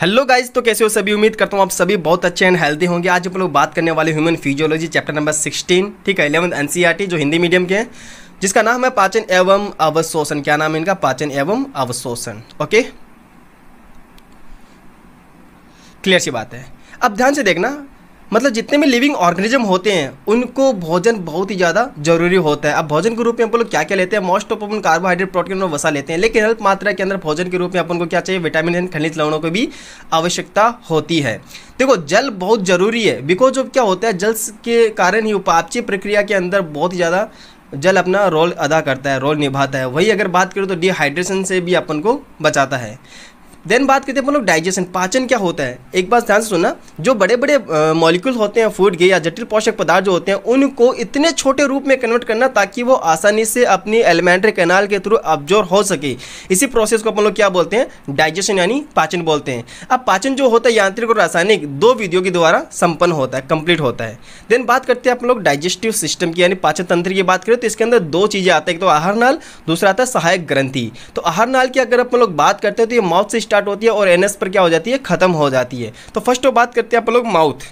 Hello guys तो कैसे हो सभी उम्मीद करता हूँ आप सभी बहुत अच्छे एंड हेल्दी होंगे आज हम लोग बात करने वाले ह्यूमन फिजियोलॉजी चैप्टर नंबर 16 ठीक है इलेवंथ एनसीईआरटी e जो हिंदी मीडियम के हैं जिसका नाम है पाचन एवं अवशोषण क्या नाम है इनका पाचन एवं अवशोषण ओके क्लियर सी बात है अब ध्यान से देखना मतलब जितने भी लिविंग ऑर्गेनिज्म होते हैं उनको भोजन बहुत ही ज़्यादा जरूरी होता है अब भोजन के रूप में अपन लोग क्या क्या लेते हैं मोस्ट ऑफ अपन कार्बोहाइड्रेट प्रोटीन और वसा लेते हैं लेकिन अल्प मात्रा के अंदर भोजन के रूप में अपन को क्या चाहिए विटामिन एंड खनिज लवणों की भी आवश्यकता होती है देखो जल बहुत ज़रूरी है बिकॉज ऑफ क्या होता है जल के कारण ही उपापचय प्रक्रिया के अंदर बहुत ही ज़्यादा जल अपना रोल अदा करता है रोल निभाता है वही अगर बात करें तो डिहाइड्रेशन से भी अपन को बचाता है देन बात करते हैं अपन लोग डाइजेशन पाचन क्या होता है एक बात ध्यान से सुनना जो बड़े बड़े मॉलिक्यूल होते हैं फूड के या जटिल पोषक पदार्थ जो होते हैं उनको इतने छोटे रूप में कन्वर्ट करना ताकि वो आसानी से अपनी एलिमेंट्री कैनाल के थ्रू ऑब्जॉर्व हो सके इसी प्रोसेस को अपन लोग क्या बोलते हैं डाइजेशन यानी पाचन बोलते हैं अब पाचन जो होता है यांत्रिक और रासायनिक दो विधियों के द्वारा संपन्न होता है कंप्लीट होता है देन बात करते हैं अपन लोग डाइजेस्टिव सिस्टम की यानी पाचन तंत्र की बात करें तो इसके अंदर दो चीज़ें आते है एक तो आहार नाल दूसरा आता है सहायक ग्रंथि तो आहार नाल की अगर अपन लोग बात करते हैं तो ये माउथ से स्टार्ट होती है और एन पर क्या हो जाती है ख़त्म हो जाती है तो फर्स्ट बात करते हैं आप लोग माउथ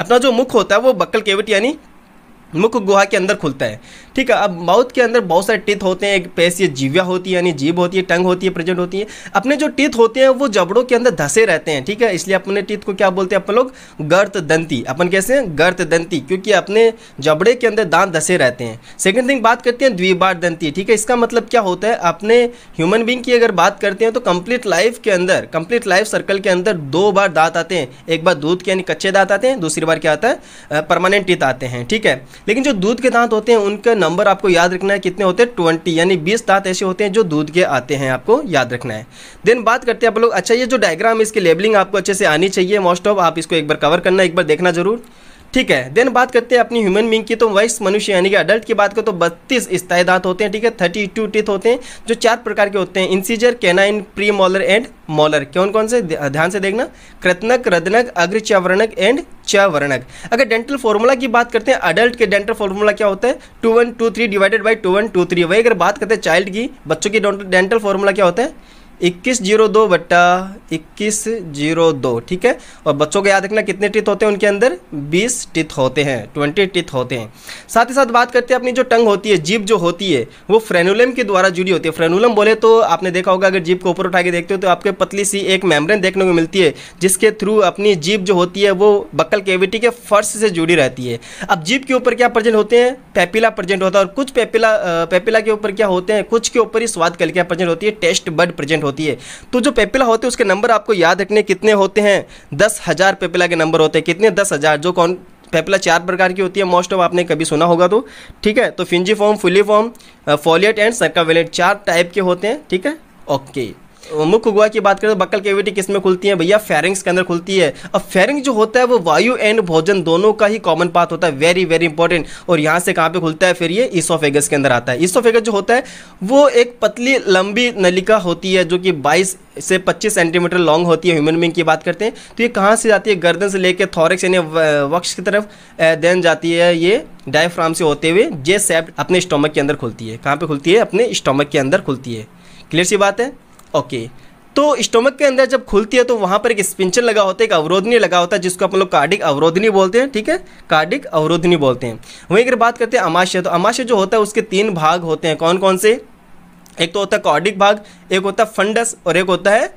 अपना जो मुख होता है वो बक्कल केवट यानी मुख गुहा के अंदर खुलता है ठीक है अब माउथ के अंदर बहुत सारे टिथ होते हैं एक पेस ये जीव्या होती है यानी जीभ होती है टंग होती है प्रेजेंट होती है अपने जो टिथ होते हैं वो जबड़ों के अंदर धसे रहते हैं ठीक है इसलिए अपने टिथ को क्या बोलते हैं अपन लोग गर्त दंती अपन कैसे हैं गर्त दंती क्योंकि अपने जबड़े के अंदर दांत धसे रहते हैं सेकेंड थिंग बात करते हैं द्विबार दंती ठीक है इसका मतलब क्या होता है अपने ह्यूमन बींग की अगर बात करते हैं तो कंप्लीट लाइफ के अंदर कंप्लीट लाइफ सर्कल के अंदर दो बार दांत आते हैं एक बार दूध के यानी कच्चे दांत आते हैं दूसरी बार क्या आता है परमानेंट टिथ आते हैं ठीक है लेकिन जो दूध के दांत होते हैं उनका नंबर आपको याद रखना है कितने होते हैं ट्वेंटी यानी बीस दांत ऐसे होते हैं जो दूध के आते हैं आपको याद रखना है देन बात करते हैं आप लोग अच्छा ये जो डायग्राम इसकी लेबलिंग आपको अच्छे से आनी चाहिए मोस्ट ऑफ आप इसको एक बार कवर करना एक बार देखना जरूर ठीक है देन बात करते हैं अपनी ह्यूमन बींग की तो वैक्स मनुष्य यानी कि अडल्ट की बात करें तो बत्तीस स्थायी दांत होते हैं ठीक है थर्टी टू टिथ होते हैं जो चार प्रकार के होते हैं incisor canine premolar and molar कौन कौन से ध्यान से देखना कृतनक रदनक अग्रचवर्णक एंड चवर्णक अगर डेंटल फॉर्मूला की बात करते हैं अडल्ट के डेंटल फॉर्मूला क्या होता है two one two three divided by two one two three वही अगर बात करते हैं चाइल्ड की बच्चों की डेंटल फॉर्मूला क्या होता है इक्कीस जीरो दो बट्टा इक्कीस जीरो दो ठीक है और बच्चों को याद रखना कितने टिथ होते हैं उनके अंदर बीस टिथ होते हैं ट्वेंटी टिथ होते हैं साथ ही साथ बात करते हैं अपनी जो टंग होती है जीप जो होती है वो फ्रेनुलम के द्वारा जुड़ी होती है फ्रेनुलम बोले तो आपने देखा होगा अगर जीप को ऊपर उठा के देखते हो तो आपके पतली सी एक मेम्ब्रेन देखने को मिलती है जिसके थ्रू अपनी जीप जो होती है वो बक्कल केविटी के फर्श से जुड़ी रहती है अब जीप के ऊपर क्या प्रेजेंट होते हैं पेपिला प्रेजेंट होता है और कुछ पेपिला पेपिला के ऊपर क्या होते हैं कुछ के ऊपर ही स्वाद कल क्या प्रेजेंट होती है टेस्ट बड प्रेजेंट होती है तो जो पेपिला होते हैं उसके नंबर आपको याद रखने कितने होते हैं दस हज़ार पेपिला के नंबर होते हैं कितने दस हज़ार जो कौन पेपिला चार प्रकार की होती है मोस्ट ऑफ आपने कभी सुना होगा तो ठीक है तो fungiform filiform foliate and सर्का चार टाइप के होते हैं ठीक है ओके मुख्य गुहा की बात करें तो बक्कल कैविटी किस में खुलती है भैया फेरिंग्स के अंदर खुलती है अब फेरिंग जो होता है वो वायु एंड भोजन दोनों का ही कॉमन पाथ होता है वेरी वेरी इंपॉर्टेंट और यहाँ से कहाँ पे खुलता है फिर ये ईसोफेगस के अंदर आता है ईसोफेगस जो होता है वो एक पतली लंबी नलिका होती है जो कि बाईस से 25 सेंटीमीटर लॉन्ग होती है ह्यूमन बींग की बात करते हैं तो ये कहाँ से जाती है गर्दन से लेकर थॉरिक्स यानी वक्ष की तरफ देन जाती है ये डायफ्राम से होते हुए जे सेप्ट अपने स्टोमक के अंदर खुलती है कहाँ पे खुलती है अपने स्टोमक के अंदर खुलती है क्लियर सी बात है ओके तो स्टोमक के अंदर जब खुलती है तो वहाँ पर एक स्पिंचर लगा होता है एक अवरोधनी लगा होता है जिसको अपन लोग कार्डिक अवरोधनी बोलते हैं ठीक है कार्डिक अवरोधनी बोलते हैं वहीं अगर बात करते हैं अमाशय तो अमाशय जो होता है उसके तीन भाग होते हैं कौन कौन से एक तो होता है कॉर्डिक भाग एक होता है फंडस और एक होता है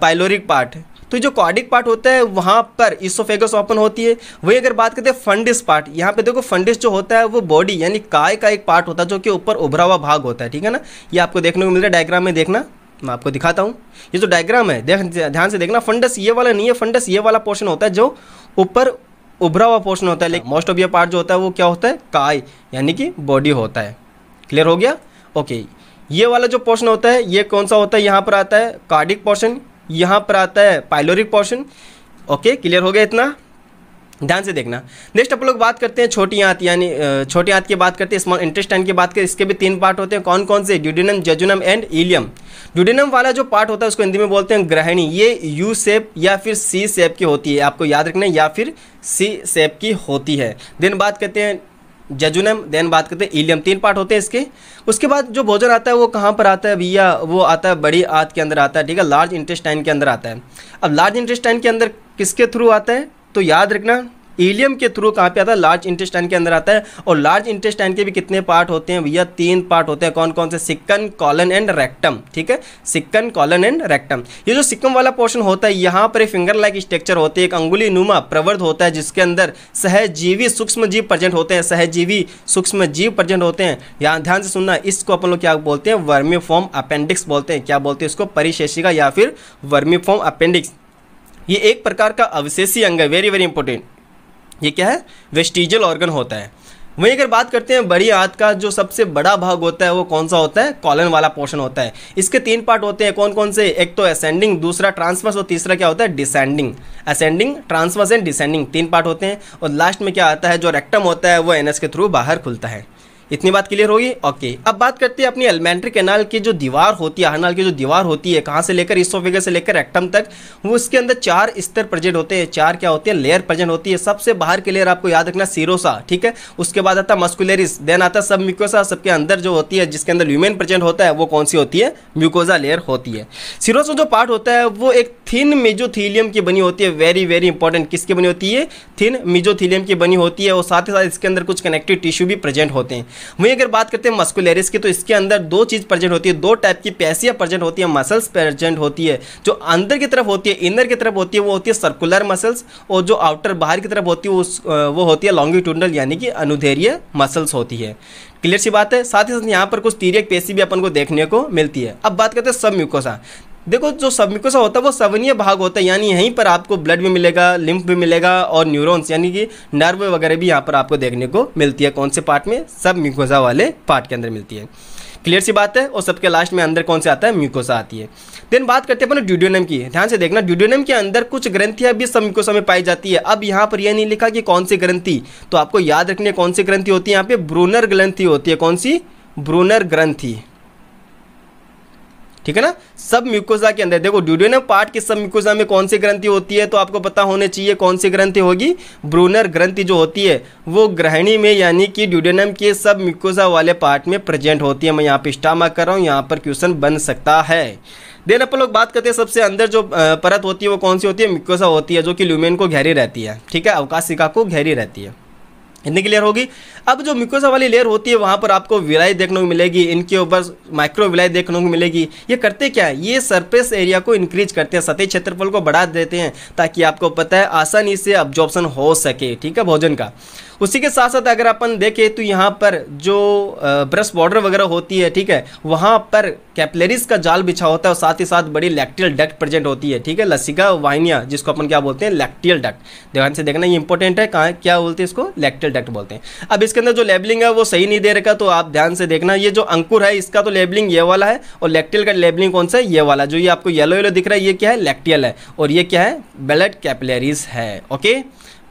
पाइलोरिक पार्ट तो जो कॉर्डिक पार्ट होता है वहाँ पर इसोफेगस ओपन होती है वही अगर बात करते हैं फंडिस पार्ट यहाँ पे देखो फंडिस जो होता है वो बॉडी यानी काय का एक पार्ट होता है जो कि ऊपर उभरा हुआ भाग होता है ठीक है ना ये आपको देखने को मिल रहा है डायग्राम में देखना मैं आपको दिखाता हूँ ये जो डायग्राम है देख ध्यान से देखना फंडस ये वाला नहीं है फंडस ये वाला पोर्शन होता है जो ऊपर उभरा हुआ पोर्शन होता है लेकिन मोस्ट ऑफ ये पार्ट जो होता है वो क्या होता है काय यानी कि बॉडी होता है क्लियर हो गया ओके ये वाला जो पोर्शन होता है ये कौन सा होता है यहाँ पर आता है कार्डिक पोर्शन यहाँ पर आता है पाइलोरिक पोर्शन ओके क्लियर हो गया इतना ध्यान से देखना नेक्स्ट आप लोग बात करते हैं छोटी आंत यानी छोटी आंत की बात करते हैं स्मॉल इंटेस्टाइन की बात करें इसके भी तीन पार्ट होते हैं कौन कौन से duodenum jejunum and ileum duodenum वाला जो पार्ट होता है उसको हिंदी में बोलते हैं ग्रहणी ये यू सेप या फिर सी सेप की होती है आपको याद रखना या फिर सी सेप की होती है देन बात करते हैं जजुनम देन बात करते हैं इलियम तीन पार्ट होते हैं इसके उसके बाद जो भोजन आता है वो कहाँ पर आता है भैया वो आता है बड़ी आंत के अंदर आता है ठीक है लार्ज इंटेस्टाइन के अंदर आता है अब लार्ज इंटेस्टाइन के अंदर किसके थ्रू आता है तो याद रखना ईलियम के थ्रू कहाँ पे आता है लार्ज इंटेस्टाइन के अंदर आता है और लार्ज इंटेस्टाइन के भी कितने पार्ट होते हैं भैया तीन पार्ट होते हैं कौन कौन से सिक्कन कॉलन एंड रेक्टम ठीक है सिक्कन कॉलन एंड रेक्टम ये जो सिक्कम वाला पोर्शन होता है यहाँ पर फिंगर लाइक स्ट्रक्चर होती है एक अंगुली नुमा प्रवर्ध होता है जिसके अंदर सहजीवी सूक्ष्म जीव प्रजेंट होते हैं सहजीवी सूक्ष्म जीव प्रजेंट होते हैं यहाँ ध्यान से सुनना इसको अपन लोग क्या बोलते हैं वर्मी फॉर्म अपेंडिक्स बोलते हैं क्या बोलते हैं इसको परिशेषिका या फिर वर्मी फॉर्म अपेंडिक्स ये एक प्रकार का अवशेषी अंग है वेरी वेरी इंपॉर्टेंट ये क्या है वेस्टिजल ऑर्गन होता है वहीं अगर बात करते हैं बड़ी आंत का जो सबसे बड़ा भाग होता है वो कौन सा होता है कॉलन वाला पोर्शन होता है इसके तीन पार्ट होते हैं कौन कौन से एक तो असेंडिंग दूसरा ट्रांसवर्स और तीसरा क्या होता है descending ascending transverse and descending तीन पार्ट होते हैं और लास्ट में क्या आता है जो रेक्टम होता है वो एनएस के थ्रू बाहर खुलता है इतनी बात क्लियर होगी ओके अब बात करते हैं अपनी एलिमेंट्री कैनाल की जो दीवार होती है हरनाल की जो दीवार होती है कहाँ से लेकर इसोफेगस से लेकर एक्टम तक वो उसके अंदर चार स्तर प्रेजेंट होते हैं चार क्या होते हैं लेयर प्रेजेंट होती है सबसे बाहर के लेयर आपको याद रखना सीरोसा ठीक है उसके बाद आता है मस्कुलरिस देन आता है सब म्यूकोसा सबके अंदर जो होती है जिसके अंदर ल्यूमेन प्रेजेंट होता है वो कौन सी होती है म्यूकोजा लेयर होती है सीरोसा जो पार्ट होता है वो एक थिन मिजोथीलियम की बनी होती है वेरी वेरी इंपॉर्टेंट किसकी बनी होती है थिन मिजोथीलियम की बनी होती है और साथ ही साथ इसके अंदर कुछ कनेक्टिव टिश्यू भी प्रेजेंट होते हैं वहीं अगर बात करते हैं मस्कुलरिस की तो इसके अंदर दो चीज़ प्रेजेंट होती है दो टाइप की पैसियाँ प्रेजेंट होती है मसल्स प्रेजेंट होती है जो अंदर की तरफ होती है इनर की तरफ होती है वो होती है सर्कुलर मसल्स और जो आउटर बाहर की तरफ होती है वो होती है लॉन्गिट्यूडनल यानी कि अनुधेरीय मसल्स होती है क्लियर सी बात है साथ ही साथ यहाँ पर कुछ तीरियक पेशी भी अपन को देखने को मिलती है अब बात करते हैं सब म्यूकोसा देखो जो सबमिकोसा होता है वो सवनीय भाग होता है यानी यहीं पर आपको ब्लड भी मिलेगा लिम्फ भी मिलेगा और न्यूरॉन्स यानी कि नर्व वगैरह भी यहाँ पर आपको देखने को मिलती है कौन से पार्ट में सब म्यूकोसा वाले पार्ट के अंदर मिलती है क्लियर सी बात है और सबके लास्ट में अंदर कौन से आता है म्यूकोसा आती है देन बात करते हैं अपने ड्यूडोनम की ध्यान से देखना ड्यूडोनम के अंदर कुछ ग्रंथियां भी सब म्यूकोसा में पाई जाती है अब यहाँ पर यह नहीं लिखा कि कौन सी ग्रंथि तो आपको याद रखनी है कौन सी ग्रंथि होती है यहाँ पे ब्रूनर ग्रंथि होती है कौन सी ब्रूनर ग्रंथी ठीक है ना सब म्यूकोजा के अंदर देखो ड्यूडेनम पार्ट के सब म्यूकोजा में कौन सी ग्रंथि होती है तो आपको पता होने चाहिए कौन सी ग्रंथि होगी ब्रूनर ग्रंथि जो होती है वो ग्रहणी में यानी कि ड्यूडेनम के सब म्यूकोजा वाले पार्ट में प्रेजेंट होती है मैं यहाँ पे स्टामा कर रहा हूँ यहाँ पर क्वेश्चन बन सकता है देन अपन लोग बात करते हैं सबसे अंदर जो परत होती है वो कौन सी होती है मिक्कोसा होती है जो कि ल्यूमेन को घेरी रहती है ठीक है अवकाशिका को घेरी रहती है इतनी क्लियर होगी अब जो मिकोसा वाली लेयर होती है वहाँ पर आपको विलाई देखने को मिलेगी इनके ऊपर माइक्रो विलाई देखने को मिलेगी ये करते क्या है ये सरफेस एरिया को इंक्रीज करते हैं सतह क्षेत्रफल को बढ़ा देते हैं ताकि आपको पता है आसानी से ऑब्जॉर्प्शन हो सके ठीक है भोजन का उसी के साथ साथ अगर अपन देखें तो यहाँ पर जो ब्रश बॉर्डर वगैरह होती है ठीक है वहाँ पर कैपलेरिस का जाल बिछा होता है और साथ ही साथ बड़ी लैक्टियल डक्ट प्रेजेंट होती है ठीक है लसिका वाइनिया जिसको अपन क्या बोलते हैं लैक्टियल डक्ट ध्यान से देखना ये इंपॉर्टेंट है कहाँ क्या बोलते हैं इसको लैक्टियल डक्ट बोलते हैं अब इसके अंदर जो लेबलिंग है वो सही नहीं दे रखा तो आप ध्यान से देखना ये जो अंकुर है इसका तो लेबलिंग ये वाला है और लैक्टियल का लेबलिंग कौन सा है ये वाला जो ये आपको येलो येलो दिख रहा है ये क्या है लैक्टियल है और ये क्या है ब्लड कैपलरीज है ओके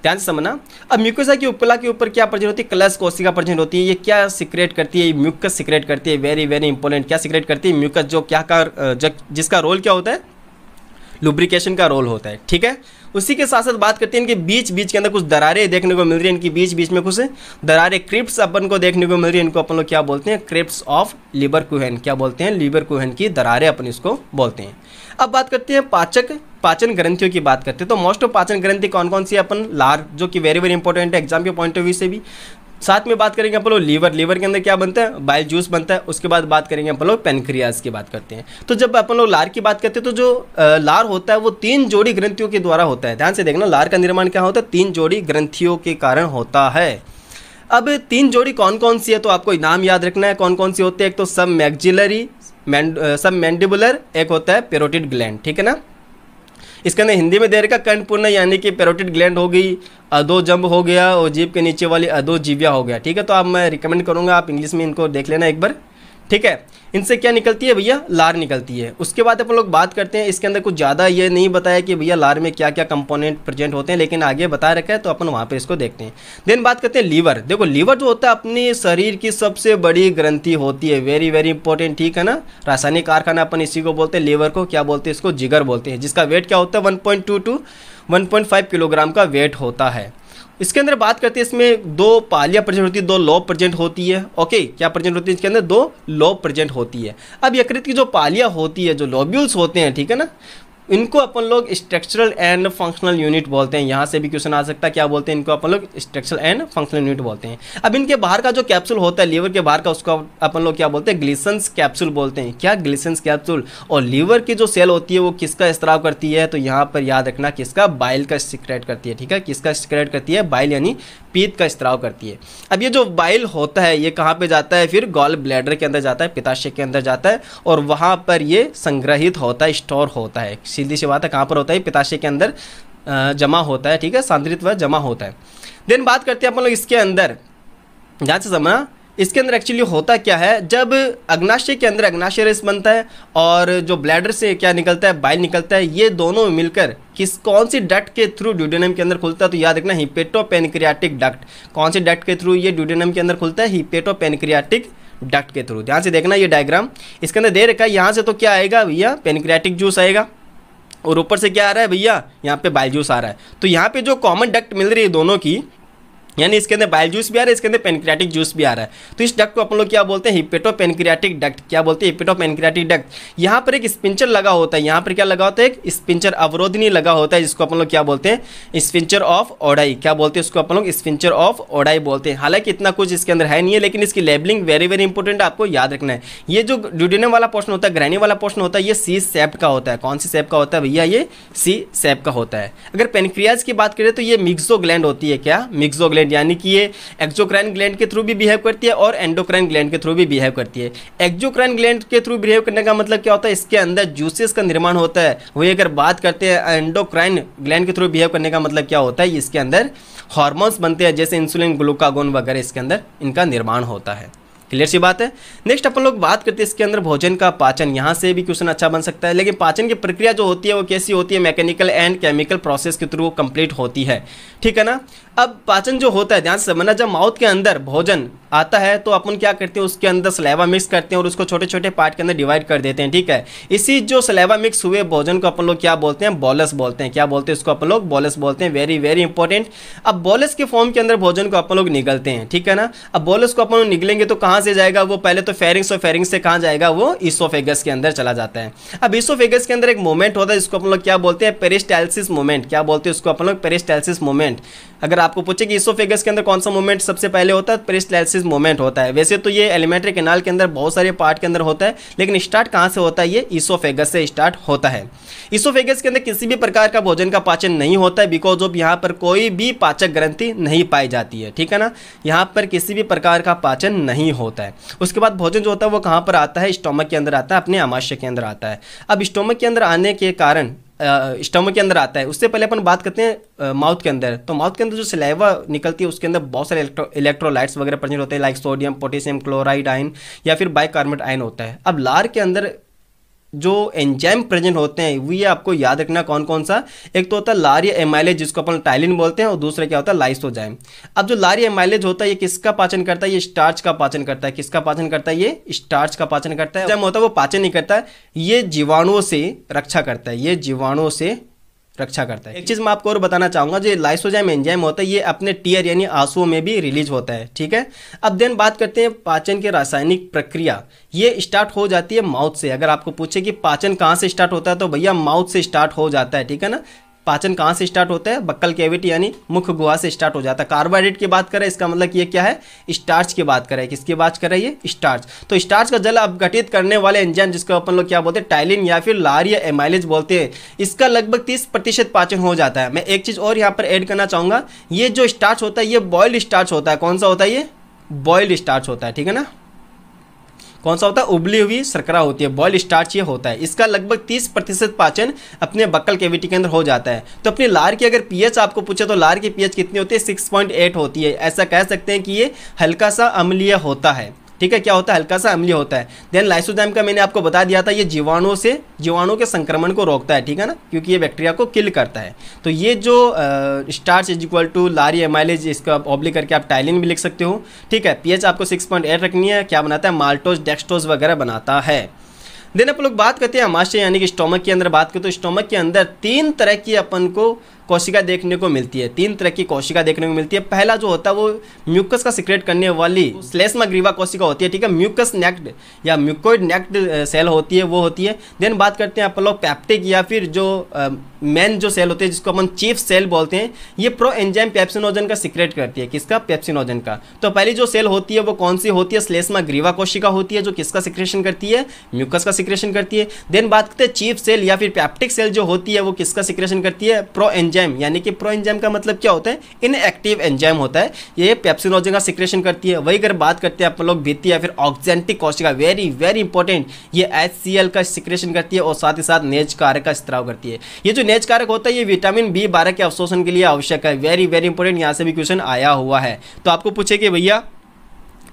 ध्यान से समझना अब म्यूकोसा की उपला के ऊपर क्या प्रजन होती है कलश कोशिका प्रजन होती है ये क्या सिक्रेट करती है म्यूकस सिक्रेट करती है वेरी वेरी इंपॉर्टेंट क्या सिक्रेट करती है म्यूकस जो क्या का जिसका रोल क्या होता है लुब्रिकेशन का रोल होता है ठीक है उसी के साथ साथ बात करते हैं इनके बीच बीच के अंदर कुछ दरारें देखने को मिल रही है इनकी बीच बीच में कुछ दरारें क्रिप्स अपन को देखने को मिल रही है इनको अपन लोग क्या बोलते हैं क्रिप्स ऑफ लिबर कुहन क्या बोलते हैं लिबर कुहन की दरारें अपन इसको बोलते हैं अब बात करते हैं पाचक पाचन ग्रंथियों की बात करते हैं तो मोस्ट ऑफ पाचन ग्रंथि कौन कौन सी अपन लार जो कि वेरी वेरी इंपॉर्टेंट है एग्जाम के पॉइंट ऑफ व्यू से भी साथ में बात करेंगे अपन लोग लीवर लीवर के अंदर क्या बनता है बाइल जूस बनता है उसके बाद बात करेंगे अपन लोग पेनक्रियाज की बात करते हैं तो जब अपन लोग लार की बात करते हैं तो जो लार होता है वो तीन जोड़ी ग्रंथियों के द्वारा होता है ध्यान से देखना लार का निर्माण क्या होता है तीन जोड़ी ग्रंथियों के कारण होता है अब तीन जोड़ी कौन कौन सी है तो आपको नाम याद रखना है कौन कौन सी होते हैं एक तो सब मैगजिलरी सब मैंडिबुलर एक होता है पेरोटिड ग्लैंड ठीक है ना इसके अंदर हिंदी में दे रखा कर्णपूर्ण यानी कि पेरोटिड ग्लैंड हो गई अधो जम्ब हो गया और जीभ के नीचे वाली अधो जीव्या हो गया ठीक है तो आप मैं रिकमेंड करूंगा आप इंग्लिश में इनको देख लेना एक बार ठीक है इनसे क्या निकलती है भैया लार निकलती है उसके बाद अपन लोग बात करते हैं इसके अंदर कुछ ज़्यादा ये नहीं बताया कि भैया लार में क्या क्या कंपोनेंट प्रेजेंट होते हैं लेकिन आगे बता रखा है तो अपन वहाँ पर इसको देखते हैं देन बात करते हैं लीवर देखो लीवर जो होता है अपने शरीर की सबसे बड़ी ग्रंथि होती है वेरी वेरी इंपॉर्टेंट ठीक है ना रासायनिक कारखाना अपन इसी को बोलते हैं लीवर को क्या बोलते हैं इसको जिगर बोलते हैं जिसका वेट क्या होता है वन पॉइंट किलोग्राम का वेट होता है इसके अंदर बात करते हैं इसमें दो पालिया प्रेजेंट होती है दो लॉ प्रेजेंट होती है ओके क्या प्रेजेंट होती है इसके अंदर दो लॉ प्रेजेंट होती है अब यकृत की जो पालिया होती है जो लॉब्यूल्स होते हैं ठीक है ना इनको अपन लोग स्ट्रक्चरल एंड फंक्शनल यूनिट बोलते हैं यहाँ से भी क्वेश्चन आ सकता है क्या बोलते हैं इनको अपन लोग स्ट्रक्चरल एंड फंक्शनल यूनिट बोलते हैं अब इनके बाहर का जो कैप्सूल होता है लीवर के बाहर का उसको अपन लोग क्या बोलते हैं ग्लिसंस कैप्सूल बोलते हैं क्या ग्लिसंस कैप्सूल और लीवर की जो सेल होती है वो किसका इसराव करती है तो यहाँ पर याद रखना किसका बाइल का सिक्रेट करती है ठीक है किसका सिक्रेट करती है बाइल यानी पीत का स्त्राव करती है अब ये जो बाइल होता है ये कहाँ पे जाता है फिर गॉल ब्लैडर के अंदर जाता है पिताशय के अंदर जाता है और वहाँ पर ये संग्रहित होता है स्टोर होता है सीधी सी बात है कहाँ पर होता है पिताशय के अंदर जमा होता है ठीक है सांद्रित व जमा होता है देन बात करते हैं अपन लोग इसके अंदर जहाँ से समझना इसके अंदर एक्चुअली होता क्या है जब अग्नाशय के अंदर अग्नाशय रस बनता है और जो ब्लैडर से क्या निकलता है बाइल निकलता है ये दोनों मिलकर किस कौन सी डट के थ्रू ड्यूडेनम के अंदर खुलता है तो याद रखना हिपेटोपेनक्रियाटिक डक्ट कौन सी डट के थ्रू ये ड्यूडेनम के अंदर खुलता है हिपेटोपेनक्रियाटिक डक्ट के थ्रू ध्यान से देखना ये डायग्राम इसके अंदर दे रखा है यहाँ से तो क्या आएगा भैया पेनक्रियाटिक जूस आएगा और ऊपर से क्या आ रहा है भैया यहाँ पे बाइल जूस आ रहा है तो यहाँ पे जो कॉमन डक्ट मिल रही है दोनों की यानी इसके अंदर बाइल जूस भी आ रहा है इसके अंदर पेनक्रियाटिक जूस भी आ रहा है तो इस डक्ट को अपन लोग क्या बोलते हैं हिपेटो पेनक्रियाटिक डक्ट क्या बोलते हैं हिपेटो पेनक्रियाटिक डक्ट यहाँ पर एक स्पिंचर लगा होता है यहाँ पर क्या लगा होता है एक स्पिंचर अवरोधनी लगा होता है जिसको अपन लोग क्या बोलते हैं स्पिंचर ऑफ ओडाई क्या बोलते हैं इसको अपन लोग स्पिंचर ऑफ ओडाई बोलते हैं हालांकि इतना कुछ इसके अंदर है नहीं है लेकिन इसकी लेबलिंग वेरी वेरी इंपॉर्टेंट आपको याद रखना है ये जो ड्यूडेनियम वाला पोर्शन होता है ग्रहणी वाला पोर्शन होता है ये सी सेप का होता है कौन सी सेप का होता है भैया ये सी सेप का होता है अगर पेनक्रियाज की बात करें तो ये मिक्सो ग्लैंड होती है क्या मिक्सो ग्लैंड ग्लैंड यानी कि ये एक्जोक्राइन ग्लैंड के थ्रू भी बिहेव करती है और एंडोक्राइन ग्लैंड के थ्रू भी बिहेव करती है एक्जोक्राइन ग्लैंड के थ्रू बिहेव करने का मतलब क्या होता है इसके अंदर जूसेस का निर्माण होता है वही अगर बात करते हैं एंडोक्राइन ग्लैंड के थ्रू बिहेव करने का मतलब क्या होता है इसके अंदर हॉर्मोन्स बनते हैं जैसे इंसुलिन ग्लूकागोन वगैरह इसके अंदर इनका निर्माण होता है क्लियर सी बात है नेक्स्ट अपन लोग बात करते हैं इसके अंदर भोजन का पाचन यहाँ से भी क्वेश्चन अच्छा बन सकता है लेकिन पाचन की प्रक्रिया जो होती है वो कैसी होती है मैकेनिकल एंड केमिकल प्रोसेस के थ्रू कंप्लीट होती है ठीक है ना अब पाचन जो होता है ध्यान से समझना जब माउथ के अंदर भोजन आता है तो अपन क्या करते हैं उसके अंदर सलेवा मिक्स करते हैं और उसको छोटे छोटे पार्ट के अंदर डिवाइड कर देते हैं ठीक है इसी जो सलेवा मिक्स हुए भोजन को अपन लोग क्या बोलते हैं बॉलस बोलते हैं क्या बोलते हैं उसको अपन लोग बॉलस बोलते हैं वेरी वेरी इंपॉर्टेंट अब बॉलस के फॉर्म के अंदर भोजन को अपन लोग निकलते हैं ठीक है ना अब बॉलस को अपन लोग निकलेंगे तो कहाँ से जाएगा वो पहले तो फेरिंग्स और फेरिंग्स से कहाँ जाएगा वो ईसोफेगस के अंदर चला जाता है अब ईसोफेगस के अंदर एक मोमेंट होता है जिसको अपन लोग क्या बोलते हैं पेरिस्टाइलिस मोमेंट क्या बोलते हैं उसको अपन लोग पेरिस्टाइलिस मोमेंट अगर आपको पूछे कि ईसोफेगस के अंदर कौन सा मोमेंट सबसे पहले होता है पेरिस्टाइलिस तो सीरीज मोमेंट होता है वैसे तो ये एलिमेंट्री कैनाल के अंदर बहुत सारे पार्ट के अंदर होता है लेकिन स्टार्ट कहाँ से होता है ये ईसोफेगस से स्टार्ट होता है ईसोफेगस के अंदर किसी भी प्रकार का भोजन का पाचन नहीं होता है बिकॉज ऑफ यहाँ पर कोई भी पाचक ग्रंथि नहीं पाई जाती है ठीक है ना यहाँ पर किसी भी प्रकार का पाचन नहीं होता है उसके बाद भोजन जो होता है वो कहाँ पर आता है स्टोमक के अंदर आता है अपने आमाशय के अंदर आता है अब स्टोमक के अंदर आने के कारण स्टमक के अंदर आता है उससे पहले अपन बात करते हैं माउथ के अंदर तो माउथ के अंदर जो सिलाइवा निकलती है उसके अंदर बहुत सारे इलेक्ट्रोलाइट्स वगैरह प्रजेंट होते हैं like sodium potassium chloride ion या फिर बाइकार्बोनेट आयन होता है अब लार के अंदर जो एंजाइम प्रेजेंट होते हैं ये आपको याद रखना कौन कौन सा एक तो होता है लारिया एमाइलेज जिसको अपन टाइलिन बोलते हैं और दूसरा क्या होता है लाइसोजाइम अब जो लारिया एमाइलेज होता है ये किसका पाचन करता है ये स्टार्च का पाचन करता है किसका पाचन करता है ये स्टार्च का पाचन करता है जब होता है वो पाचन नहीं करता है ये जीवाणुओं से रक्षा करता है ये जीवाणुओं से रक्षा करता है एक चीज़ मैं आपको और बताना चाहूंगा जो लाइसोजाइम एंजाइम होता है ये अपने टीयर यानी आंसुओं में भी रिलीज होता है ठीक है अब देन बात करते हैं पाचन की रासायनिक प्रक्रिया ये स्टार्ट हो जाती है माउथ से अगर आपको पूछे कि पाचन कहाँ से स्टार्ट होता है तो भैया माउथ से स्टार्ट हो जाता है ठीक है ना पाचन कहाँ से स्टार्ट होता है बक्कल कैविटी यानी मुख्य गुहा से स्टार्ट हो जाता है कार्बोहाइड्रेट की बात करें इसका मतलब ये क्या है स्टार्च की बात करें किसकी बात करें ये स्टार्च तो स्टार्च का जल अपघटित करने वाले इंजन जिसको अपन लोग क्या बोलते हैं टाइलिन या फिर लार या एमाइलेज बोलते हैं इसका लगभग तीस प्रतिशत पाचन हो जाता है मैं एक चीज़ और यहाँ पर एड करना चाहूँगा ये जो स्टार्च होता है ये बॉयल्ड स्टार्च होता है कौन सा होता है ये बॉयल्ड स्टार्च होता है ठीक है ना कौन सा होता है उबली हुई शर्करा होती है बॉयल स्टार्च ये होता है इसका लगभग तीस प्रतिशत पाचन अपने बक्कल केविटी के अंदर हो जाता है तो अपनी लार की अगर पीएच आपको पूछे तो लार की पीएच कितनी होती है सिक्स पॉइंट एट होती है ऐसा कह सकते हैं कि ये हल्का सा अम्लीय होता है ठीक है क्या होता है हल्का सा अम्लीय होता है देन लाइसोजाइम का मैंने आपको बता दिया था ये जीवाणुओं से जीवाणुओं के संक्रमण को रोकता है ठीक है ना क्योंकि ये बैक्टीरिया को किल करता है तो ये जो स्टार्च इज इक्वल टू लारी एमाइलेज इसका ऑब्ली करके आप टाइलिन भी लिख सकते हो ठीक है पीएच आपको सिक्स रखनी है क्या बनाता है माल्टोज डेक्सटोज वगैरह बनाता है देन आप लोग बात करते हैं अमाशय यानी कि स्टोमक के अंदर बात करें तो स्टोमक के अंदर तीन तरह की अपन को कोशिका देखने को मिलती है तीन तरह की कोशिका देखने को मिलती है पहला जो होता है वो म्यूकस का सिक्रेट करने वाली स्लेसमा ग्रीवा कोशिका होती है ठीक है म्यूकस नेक्ड या म्यूकोइड नेक्ड सेल होती है वो होती है देन बात करते हैं अपन लोग पैप्टिक या फिर जो मेन जो सेल होते हैं जिसको अपन चीफ सेल बोलते हैं ये प्रो एंजाइम पेप्सिनोजन का सिक्रेट करती है किसका पेप्सिनोजन का तो पहली जो सेल होती है वो कौन सी होती है स्लेसमा ग्रीवा कोशिका होती है जो किसका सिक्रेशन करती है म्यूकस का सिक्रेशन करती है देन बात करते हैं चीफ सेल या फिर पैप्टिक सेल जो होती है वो किसका सिक्रेशन करती है प्रो एंजाइम एंजाइम यानी कि प्रो एंजाइम का मतलब क्या होता है इनएक्टिव एंजाइम होता है ये पेप्सिनोजन का सिक्रेशन करती है वही अगर बात करते हैं आप लोग भीती या फिर ऑक्जेंटिक कोशिका वेरी वेरी इंपॉर्टेंट ये एच का सिक्रेशन करती है और साथ ही साथ नेज कारक का स्त्राव करती है ये जो नेज कारक होता है ये विटामिन बी बारह के अवशोषण के लिए आवश्यक है वेरी वेरी इंपॉर्टेंट यहाँ से भी क्वेश्चन आया हुआ है तो आपको पूछे कि भैया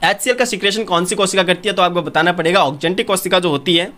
एच का सिक्रेशन कौन सी कोशिका करती है तो आपको बताना पड़ेगा ऑक्जेंटिक कोशिका जो होती है